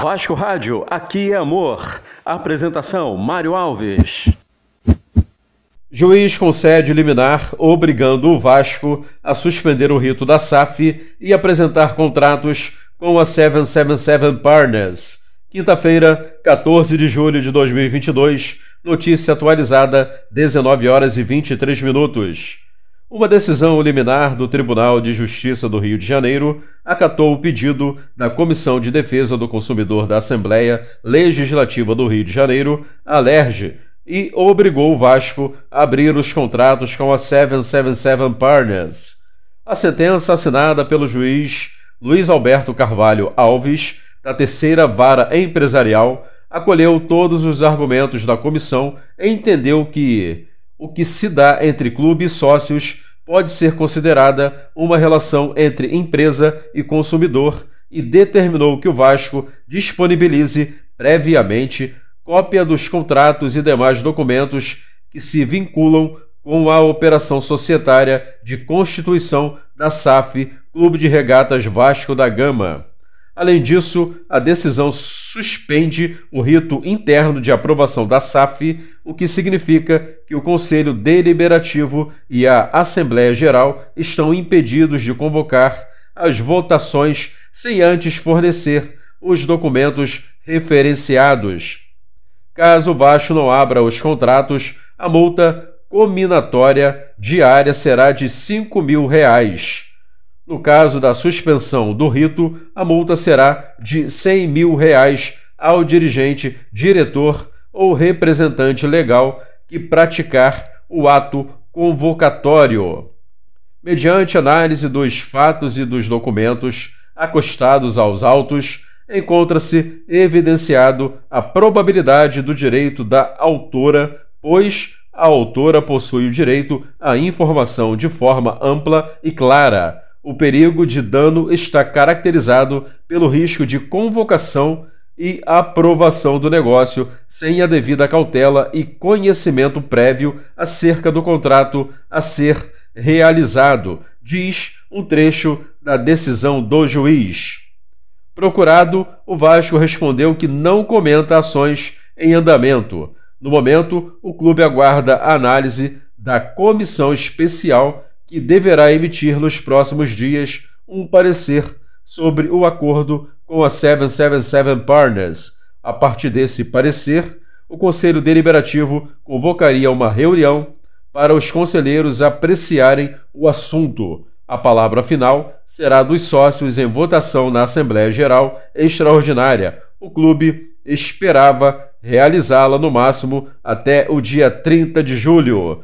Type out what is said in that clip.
Vasco Rádio, aqui é amor. Apresentação: Mário Alves. Juiz concede liminar obrigando o Vasco a suspender o rito da SAF e apresentar contratos com a 777 Partners. Quinta-feira, 14 de julho de 2022, notícia atualizada, 19 horas e 23 minutos. Uma decisão liminar do Tribunal de Justiça do Rio de Janeiro acatou o pedido da Comissão de Defesa do Consumidor da Assembleia Legislativa do Rio de Janeiro, Alerge, e obrigou o Vasco a abrir os contratos com a 777 Partners. A sentença assinada pelo juiz Luiz Alberto Carvalho Alves, da Terceira Vara Empresarial, acolheu todos os argumentos da comissão e entendeu que o que se dá entre clube e sócios pode ser considerada uma relação entre empresa e consumidor e determinou que o Vasco disponibilize previamente cópia dos contratos e demais documentos que se vinculam com a operação societária de constituição da SAF Clube de Regatas Vasco da Gama. Além disso, a decisão suspende o rito interno de aprovação da SAF, o que significa que o Conselho Deliberativo e a Assembleia Geral estão impedidos de convocar as votações sem antes fornecer os documentos referenciados. Caso o Vasco não abra os contratos, a multa combinatória diária será de R$ 5 mil. Reais. No caso da suspensão do rito, a multa será de R$ 100 mil reais ao dirigente, diretor ou representante legal que praticar o ato convocatório. Mediante análise dos fatos e dos documentos acostados aos autos, encontra-se evidenciado a probabilidade do direito da autora, pois a autora possui o direito à informação de forma ampla e clara o perigo de dano está caracterizado pelo risco de convocação e aprovação do negócio sem a devida cautela e conhecimento prévio acerca do contrato a ser realizado, diz um trecho da decisão do juiz. Procurado, o Vasco respondeu que não comenta ações em andamento. No momento, o clube aguarda a análise da comissão especial que deverá emitir nos próximos dias um parecer sobre o acordo com a 777 Partners. A partir desse parecer, o Conselho Deliberativo convocaria uma reunião para os conselheiros apreciarem o assunto. A palavra final será dos sócios em votação na Assembleia Geral Extraordinária. O clube esperava realizá-la no máximo até o dia 30 de julho.